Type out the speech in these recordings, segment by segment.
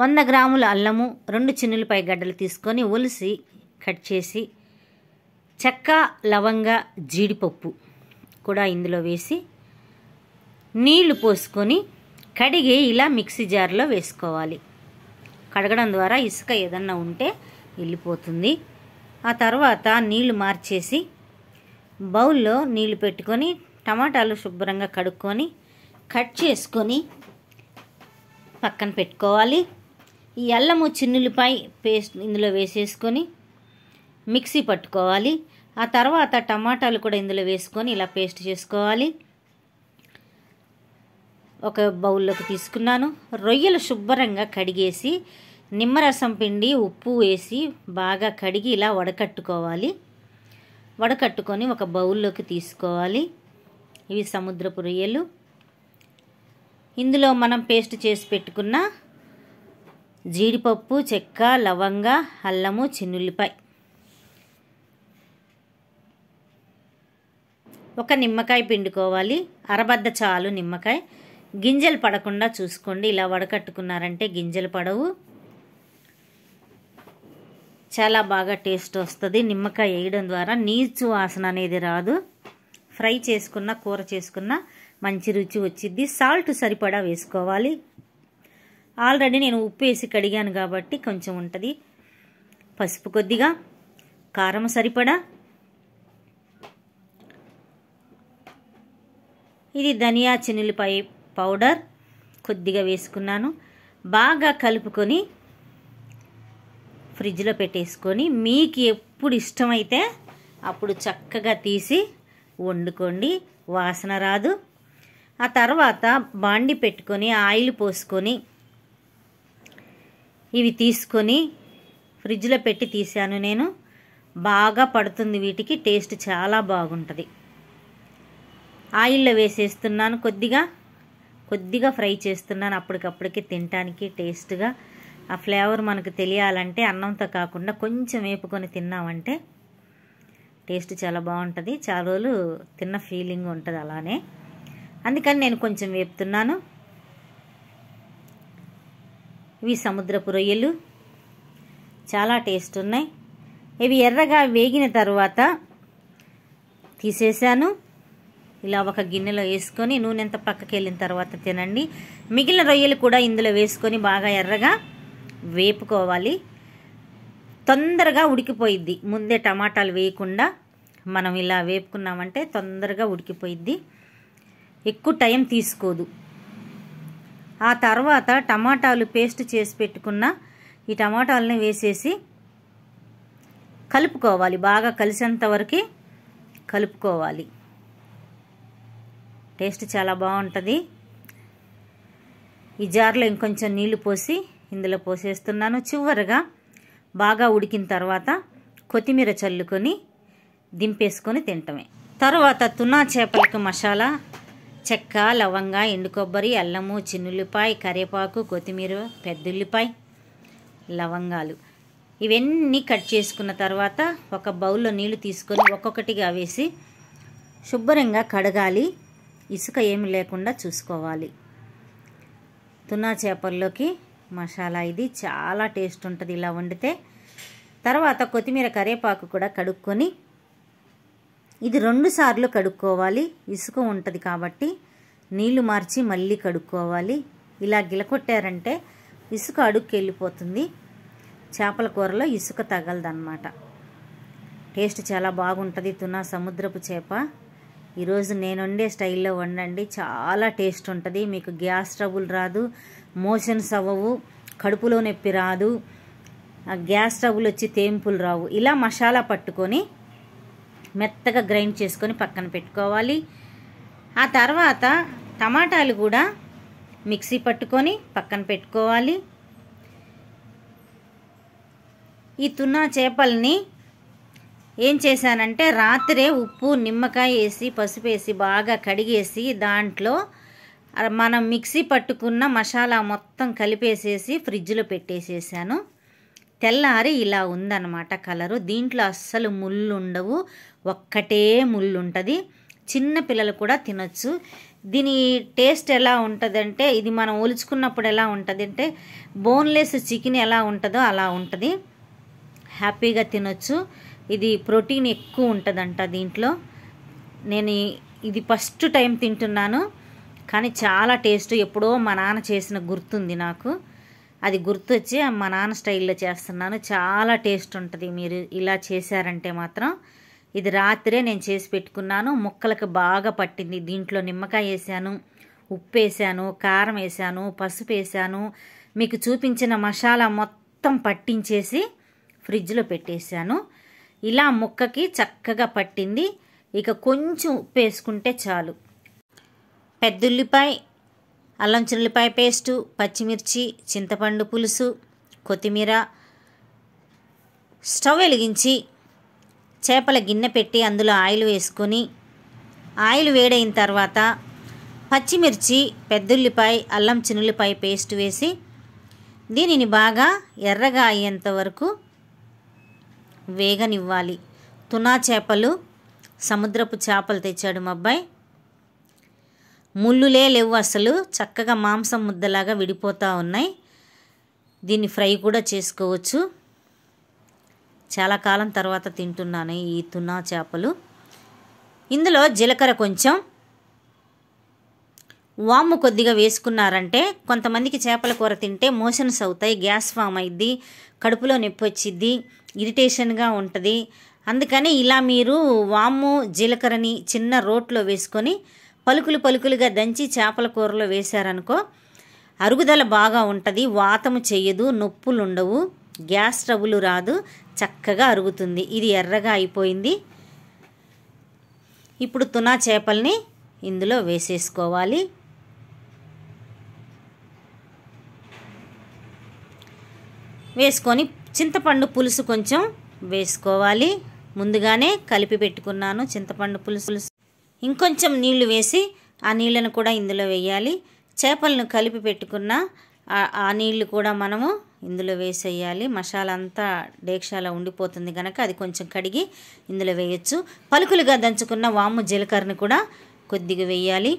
వంద గ్రాముల అల్లము రెండు చిన్నులపై గడ్డలు తీసుకొని ఒలిసి కట్ చేసి చెక్క లవంగ జీడిపప్పు కూడా ఇందులో వేసి నీళ్లు పోసుకొని కడిగి ఇలా మిక్సీ జార్లో వేసుకోవాలి కడగడం ద్వారా ఇసుక ఏదన్నా ఉంటే వెళ్ళిపోతుంది ఆ తర్వాత నీళ్లు మార్చేసి బౌల్లో నీళ్లు పెట్టుకొని టమాటాలు శుభ్రంగా కడుక్కొని కట్ చేసుకొని పక్కన పెట్టుకోవాలి ఈ అల్లము చిన్నులపై పేస్ట్ ఇందులో వేసేసుకొని మిక్సీ పట్టుకోవాలి ఆ తర్వాత టమాటాలు కూడా ఇందులో వేసుకొని ఇలా పేస్ట్ చేసుకోవాలి ఒక బౌల్లోకి తీసుకున్నాను రొయ్యలు శుభ్రంగా కడిగేసి నిమ్మరసం పిండి ఉప్పు వేసి బాగా కడిగి ఇలా వడకట్టుకోవాలి వడకట్టుకొని ఒక బౌల్లోకి తీసుకోవాలి ఇవి సముద్రపు రొయ్యలు ఇందులో మనం పేస్ట్ చేసి పెట్టుకున్న జీడిపప్పు చెక్క లవంగ అల్లము చిన్నుల్లిపాయ ఒక నిమ్మకాయ పిండుకోవాలి అరబద్ద చాలు నిమ్మకాయ గింజలు పడకుండా చూసుకోండి ఇలా వడకట్టుకున్నారంటే గింజలు పడవు చాలా బాగా టేస్ట్ వస్తుంది నిమ్మకాయ వేయడం ద్వారా నీచు వాసన అనేది రాదు ఫ్రై చేసుకున్న కూర చేసుకున్న మంచి రుచి వచ్చిద్ది సాల్ట్ సరిపడా వేసుకోవాలి ఆల్రెడీ నేను ఉప్పు వేసి కడిగాను కాబట్టి కొంచెం ఉంటుంది పసుపు కొద్దిగా కారం సరిపడా ఇది ధనియా చెన్నులపాయ పౌడర్ కొద్దిగా వేసుకున్నాను బాగా కలుపుకొని ఫ్రిడ్జ్లో పెట్టేసుకొని మీకు ఎప్పుడు ఇష్టమైతే అప్పుడు చక్కగా తీసి వండుకోండి వాసన రాదు ఆ తర్వాత బాండి పెట్టుకొని ఆయిల్ పోసుకొని ఇవి తీసుకొని ఫ్రిడ్జ్లో పెట్టి తీశాను నేను బాగా పడుతుంది వీటికి టేస్ట్ చాలా బాగుంటుంది ఆయిల్లో వేసేస్తున్నాను కొద్దిగా కొద్దిగా ఫ్రై చేస్తున్నాను అప్పటికప్పటికి తినటానికి టేస్ట్గా ఆ ఫ్లేవర్ మనకు తెలియాలంటే అన్నంతో కాకుండా కొంచెం వేపుకొని తిన్నామంటే టేస్ట్ చాలా బాగుంటుంది చాలా రోజులు తిన్న ఫీలింగ్ ఉంటుంది అలానే అందుకని నేను కొంచెం వేపుతున్నాను ఇవి సముద్రపు రొయ్యలు చాలా టేస్ట్ ఉన్నాయి ఇవి ఎర్రగా వేగిన తర్వాత తీసేసాను ఇలా ఒక గిన్నెలో వేసుకొని నూనె ఎంత పక్కకి వెళ్ళిన తర్వాత తినండి మిగిలిన రొయ్యలు కూడా ఇందులో వేసుకొని బాగా ఎర్రగా వేపుకోవాలి తొందరగా ఉడికిపోయిద్ది ముందే టమాటాలు వేయకుండా మనం ఇలా వేపుకున్నామంటే తొందరగా ఉడికిపోయిద్ది ఎక్కువ టైం తీసుకోదు ఆ తర్వాత టమాటాలు పేస్ట్ చేసి పెట్టుకున్న ఈ టమాటాలని వేసేసి కలుపుకోవాలి బాగా కలిసేంత వరకు కలుపుకోవాలి టేస్ట్ చాలా బాగుంటుంది ఈ జార్లో ఇంకొంచెం నీళ్లు పోసి ఇందులో పోసేస్తున్నాను చివరిగా బాగా ఉడికిన తర్వాత కొత్తిమీర చల్లుకొని దింపేసుకొని తింటమే తర్వాత తున్నా చేపలకు మసాలా చెక్క లవంగ ఎండు కొబ్బరి అల్లము చిన్నుల్లిపాయ కరివేపాకు కొత్తిమీర పెద్దుల్లిపాయ లవంగాలు ఇవన్నీ కట్ చేసుకున్న తర్వాత ఒక బౌల్లో నీళ్లు తీసుకొని ఒక్కొక్కటిగా వేసి శుభ్రంగా కడగాలి ఇసుక ఏమి లేకుండా చూసుకోవాలి తున్నా చేపల్లోకి మసాలా ఇది చాలా టేస్ట్ ఉంటుంది ఇలా వండితే తర్వాత కొత్తిమీర కరివేపాకు కూడా కడుక్కొని ఇది రెండుసార్లు కడుక్కోవాలి ఇసుక ఉంటుంది కాబట్టి నీళ్లు మార్చి మళ్ళీ కడుక్కోవాలి ఇలా గిలకొట్టారంటే ఇసుక అడుక్కి వెళ్ళిపోతుంది చేపల కూరలో ఇసుక తగలదన్నమాట టేస్ట్ చాలా బాగుంటుంది తునా సముద్రపు చేప ఈరోజు నేను వండే స్టైల్లో వండండి చాలా టేస్ట్ ఉంటుంది మీకు గ్యాస్ ట్రబుల్ రాదు మోషన్స్ అవ్వవు కడుపులో నొప్పి రాదు గ్యాస్ ట్రబుల్ వచ్చి తేంపులు రావు ఇలా మసాలా పట్టుకొని మెత్తగా గ్రైండ్ చేసుకొని పక్కన పెట్టుకోవాలి ఆ తర్వాత టమాటాలు కూడా మిక్సీ పట్టుకొని పక్కన పెట్టుకోవాలి ఈ తున్నా చేపల్ని ఏం చేశానంటే రాత్రే ఉప్పు నిమ్మకాయ వేసి పసుపు వేసి బాగా కడిగేసి దాంట్లో మనం మిక్సీ పట్టుకున్న మసాలా మొత్తం కలిపేసేసి ఫ్రిడ్జ్లో పెట్టేసేసాను తెల్లారి ఇలా ఉందన్నమాట కలరు దీంట్లో అస్సలు ముళ్ళు ఉండవు ఒక్కటే ముళ్ళు ఉంటుంది చిన్న పిల్లలు కూడా తినచ్చు దీని టేస్ట్ ఎలా ఉంటుందంటే ఇది మనం ఒలుచుకున్నప్పుడు ఎలా ఉంటుంది అంటే బోన్లెస్ చికెన్ ఎలా ఉంటుందో అలా ఉంటుంది హ్యాపీగా తినొచ్చు ఇది ప్రోటీన్ ఎక్కువ ఉంటుందంట దీంట్లో నేను ఇది ఫస్ట్ టైం తింటున్నాను కానీ చాలా టేస్ట్ ఎప్పుడో మా నాన్న చేసిన గుర్తుంది నాకు అది గుర్తొచ్చి మా నాన్న స్టైల్లో చేస్తున్నాను చాలా టేస్ట్ ఉంటుంది మీరు ఇలా చేశారంటే మాత్రం ఇది రాత్రే నేను చేసి పెట్టుకున్నాను ముక్కలకు బాగా పట్టింది దీంట్లో నిమ్మకాయ వేసాను ఉప్పు వేసాను కారం వేసాను పసుపు వేసాను మీకు చూపించిన మసాలా మొత్తం పట్టించేసి ఫ్రిడ్జ్లో పెట్టేశాను ఇలా ముక్కకి చక్కగా పట్టింది ఇక కొంచెం ఉప్పు వేసుకుంటే చాలు పెద్దుల్లిపాయ అల్లం చిల్లిపాయ పేస్టు పచ్చిమిర్చి చింతపండు పులుసు కొత్తిమీర స్టవ్ వెలిగించి చేపల గిన్నె పెట్టి అందులో ఆయిల్ వేసుకొని ఆయిల్ వేడైన తర్వాత పచ్చిమిర్చి పెద్దుల్లిపాయ అల్లం చిన్నుల్లిపాయ పేస్ట్ వేసి దీనిని బాగా ఎర్రగా అయ్యేంత వరకు వేగనివ్వాలి తునా చేపలు సముద్రపు చేపలు తెచ్చాడు మా అబ్బాయి ముళ్ళులే లేవు అసలు చక్కగా మాంసం ముద్దలాగా విడిపోతూ ఉన్నాయి దీన్ని ఫ్రై కూడా చేసుకోవచ్చు చాలా కాలం తర్వాత తింటున్నాను ఈ తున్నా చేపలు ఇందులో జీలకర్ర కొంచెం వాము కొద్దిగా వేసుకున్నారంటే కొంతమందికి చేపల కూర తింటే మోషన్స్ అవుతాయి గ్యాస్ ఫామ్ అయింది కడుపులో నొప్పి వచ్చిద్ది ఇరిటేషన్గా ఉంటుంది అందుకని ఇలా మీరు వాము జీలకర్రని చిన్న రోట్లో వేసుకొని పలుకులు పలుకులుగా దంచి చేపల కూరలో వేశారనుకో అరుగుదల బాగా ఉంటుంది వాతము చేయదు నొప్పులు ఉండవు గ్యాస్ ట్రబులు రాదు చక్కగా అరుగుతుంది ఇది ఎర్రగా అయిపోయింది ఇప్పుడు తునా చేపల్ని ఇందులో వేసేసుకోవాలి వేసుకొని చింతపండు పులుసు కొంచెం వేసుకోవాలి ముందుగానే కలిపి పెట్టుకున్నాను చింతపండు పులుసు ఇంకొంచెం నీళ్లు వేసి ఆ నీళ్ళను కూడా ఇందులో వేయాలి చేపలను కలిపి పెట్టుకున్న ఆ నీళ్లు కూడా మనము ఇందులో వేసేయాలి మసాలా అంతా డేక్షాలో ఉండిపోతుంది కనుక అది కొంచెం కడిగి ఇందులో వేయచ్చు పలుకులుగా దంచుకున్న వాము జీలకర్రను కూడా కొద్దిగా వేయాలి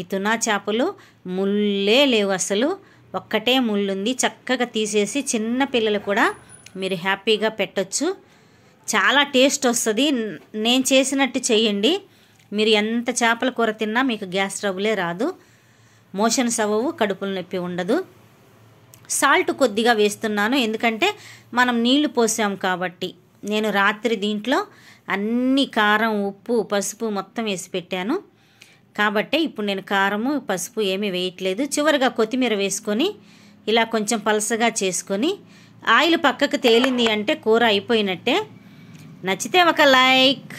ఈ తునా చేపలు ముళ్ళే లేవు అసలు ఒక్కటే ముళ్ళుంది చక్కగా తీసేసి చిన్న పిల్లలు కూడా మీరు హ్యాపీగా పెట్టచ్చు చాలా టేస్ట్ వస్తుంది నేను చేసినట్టు చేయండి మీరు ఎంత చేపల కూర తిన్నా మీకు గ్యాస్ ట్రబులే రాదు మోషన్స్ అవ్వవు కడుపులు నొప్పి ఉండదు సాల్ట్ కొద్దిగా వేస్తున్నాను ఎందుకంటే మనం నీళ్లు పోసాం కాబట్టి నేను రాత్రి దీంట్లో అన్ని కారం ఉప్పు పసుపు మొత్తం వేసి పెట్టాను కాబట్టి ఇప్పుడు నేను కారము పసుపు ఏమీ వేయట్లేదు చివరిగా కొత్తిమీర వేసుకొని ఇలా కొంచెం పలసగా చేసుకొని ఆయిల్ పక్కకు తేలింది అంటే కూర అయిపోయినట్టే నచ్చితే ఒక లైక్